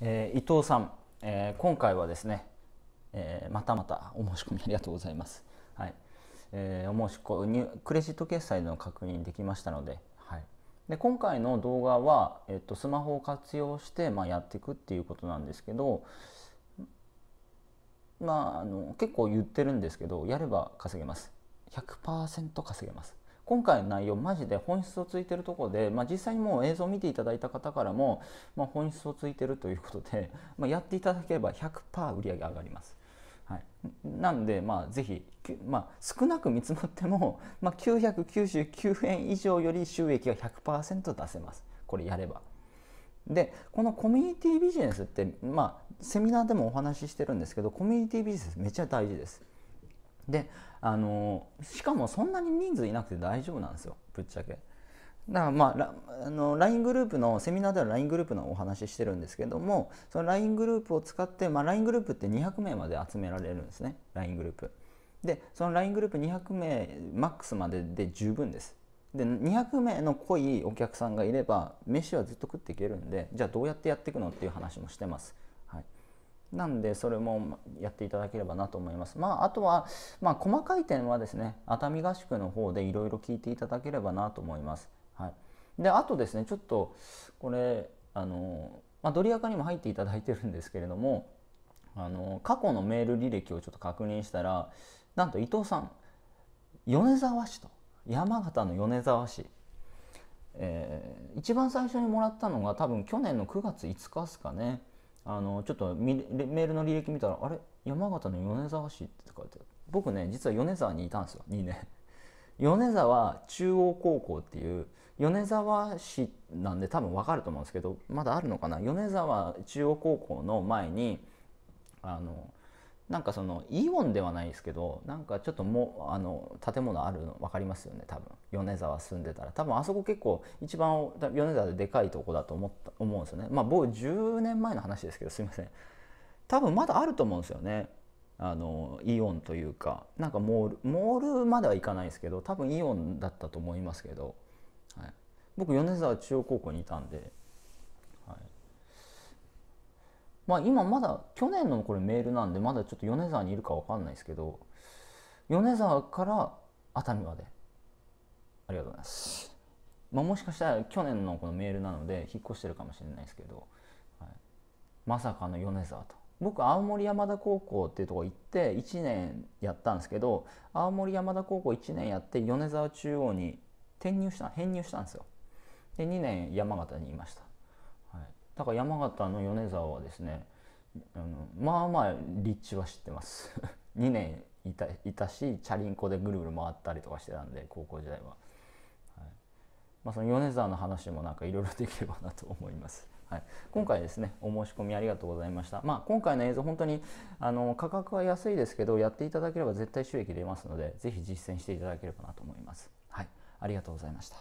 えー、伊藤さん、えー、今回はですね、えー、またまたお申し込みありがとうございます。はい、えー、お申し込みクレジット決済の確認できましたので、はい、で今回の動画は、えっと、スマホを活用して、まあ、やっていくっていうことなんですけど、まあ、あの結構言ってるんですけどやれば稼げます100%稼げます今回の内容マジで本質をついてるとこで、まあ、実際にもう映像を見ていただいた方からも、まあ、本質をついてるということで、まあ、やっていただければ100%売り上げ上がります。はい、なんで、まあ、ぜひ、まあ、少なく見積もっても、まあ、999円以上より収益が100%出せます。これやれば。でこのコミュニティビジネスって、まあ、セミナーでもお話ししてるんですけどコミュニティビジネスめっちゃ大事です。であのしかもそんなに人数いなくて大丈夫なんですよぶっちゃけ。だからまあ、あの LINE グループのセミナーでは LINE グループのお話ししてるんですけどもその LINE グループを使って、まあ、LINE グループって200名まで集められるんですね LINE グループでその LINE グループ200名マックスまでで十分ですで200名の濃いお客さんがいれば飯はずっと食っていけるんでじゃあどうやってやっていくのっていう話もしてますなんでそれもやっていただければなと思います。まあ、あとは、まあ、細かい点はですね熱海合宿の方でいろいろ聞いていただければなと思います。はい、であとですねちょっとこれあの、まあ、ドリアカにも入っていただいてるんですけれどもあの過去のメール履歴をちょっと確認したらなんと伊藤さん米沢市と山形の米沢市えー、一番最初にもらったのが多分去年の9月5日ですかね。あのちょっとメールの履歴見たら「あれ山形の米沢市」って書いてある僕ね実は米沢にいたんですよ2年 米沢中央高校っていう米沢市なんで多分わかると思うんですけどまだあるのかな米沢中央高校の前にあのなんかそのイオンではないですけどなんかちょっともうあの建物あるの分かりますよね多分米沢住んでたら多分あそこ結構一番米沢ででかいとこだと思った思うんですよねまあ僕10年前の話ですけどすいません多分まだあると思うんですよねあのイオンというかなんかモールモールまではいかないですけど多分イオンだったと思いますけど、はい、僕米沢中央高校にいたんでまあ今まだ去年のこれメールなんでまだちょっと米沢にいるか分かんないですけど米沢から熱海までありがとうございます、まあ、もしかしたら去年のこのメールなので引っ越してるかもしれないですけど、はい、まさかの米沢と僕青森山田高校っていうとこ行って1年やったんですけど青森山田高校1年やって米沢中央に転入した編入したんですよで2年山形にいましただから山形の米沢はですねあのまあまあ立地は知ってます2 年いたいたしチャリンコでぐるぐる回ったりとかしてたんで高校時代は、はいまあ、その米沢の話もなんかいろいろできればなと思います。はい、今回ですねお申し込みありがとうございました、まあ、今回の映像本当にあの価格は安いですけどやっていただければ絶対収益出ますので是非実践していただければなと思います、はい、ありがとうございました